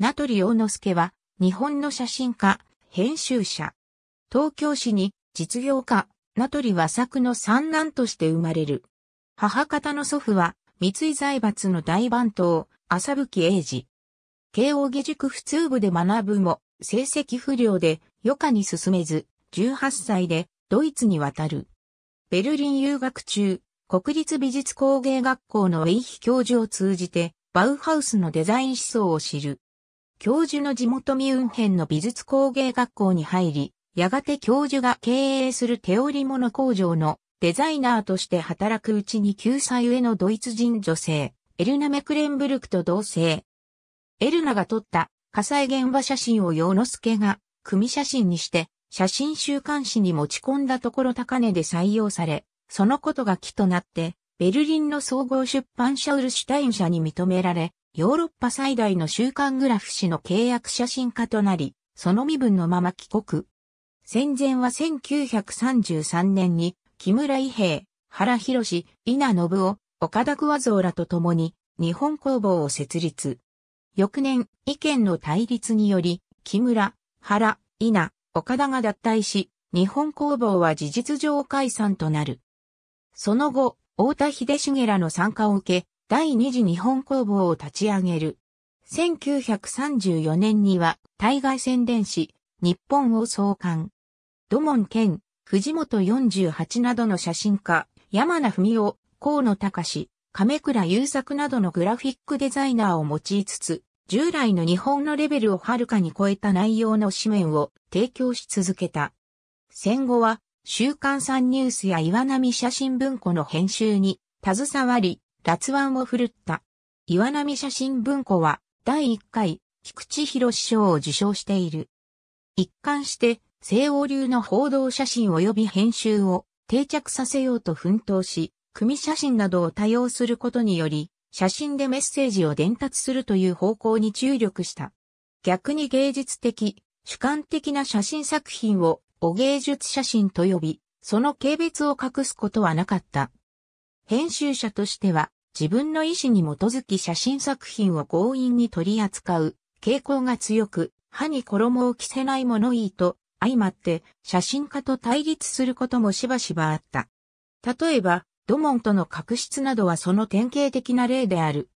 名取洋之助は、日本の写真家、編集者。東京市に、実業家、名取は作の三男として生まれる。母方の祖父は、三井財閥の大番頭、浅吹英二。慶応義塾普通部で学ぶも、成績不良で、余暇に進めず、18歳で、ドイツに渡る。ベルリン留学中、国立美術工芸学校のウェイヒ教授を通じて、バウハウスのデザイン思想を知る。教授の地元ミュンヘンの美術工芸学校に入り、やがて教授が経営する手織物工場のデザイナーとして働くうちに9歳上のドイツ人女性、エルナ・メクレンブルクと同性。エルナが撮った火災現場写真を洋之助が組写真にして写真週刊誌に持ち込んだところ高値で採用され、そのことが木となって、ベルリンの総合出版社ウルシュタイン社に認められ、ヨーロッパ最大の週刊グラフ誌の契約写真家となり、その身分のまま帰国。戦前は1933年に木村伊兵、原博稲信夫、岡田桑蔵らと共に日本工房を設立。翌年、意見の対立により、木村、原、稲、岡田が脱退し、日本工房は事実上解散となる。その後、太田秀重らの参加を受け、第二次日本工房を立ち上げる。1934年には対外宣伝誌、日本を創刊。土門健、藤本48などの写真家、山名文夫、河野隆、亀倉優作などのグラフィックデザイナーを用いつつ、従来の日本のレベルをはるかに超えた内容の紙面を提供し続けた。戦後は、週刊サンニュースや岩波写真文庫の編集に携わり、辣腕を振るった。岩波写真文庫は、第1回、菊池博賞を受賞している。一貫して、西欧流の報道写真及び編集を定着させようと奮闘し、組写真などを多用することにより、写真でメッセージを伝達するという方向に注力した。逆に芸術的、主観的な写真作品を、お芸術写真と呼び、その軽蔑を隠すことはなかった。編集者としては、自分の意思に基づき写真作品を強引に取り扱う傾向が強く、歯に衣を着せない物言いと相まって写真家と対立することもしばしばあった。例えば、ドモンとの確執などはその典型的な例である。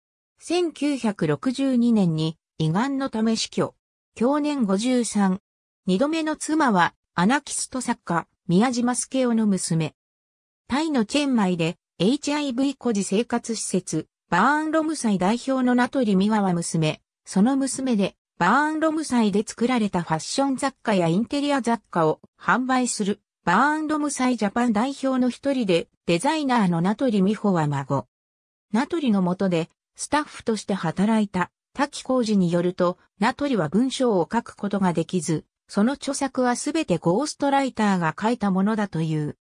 1962年に胃がんのため死去。去年53。二度目の妻はアナキスト作家、宮島助夫の娘。タイのチェンマイで HIV 孤児生活施設、バーンロム祭代表の名取美和は娘、その娘で、バーンロム祭で作られたファッション雑貨やインテリア雑貨を販売する、バーンロム祭ジャパン代表の一人で、デザイナーの名取美穂は孫。名取の下で、スタッフとして働いた、滝浩二によると、名取は文章を書くことができず、その著作はすべてゴーストライターが書いたものだという。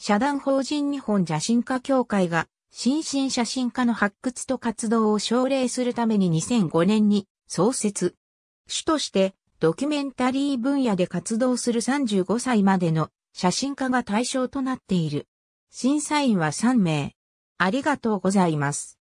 社団法人日本写真家協会が、新進写真家の発掘と活動を奨励するために2005年に創設。主として、ドキュメンタリー分野で活動する35歳までの写真家が対象となっている。審査員は3名。ありがとうございます。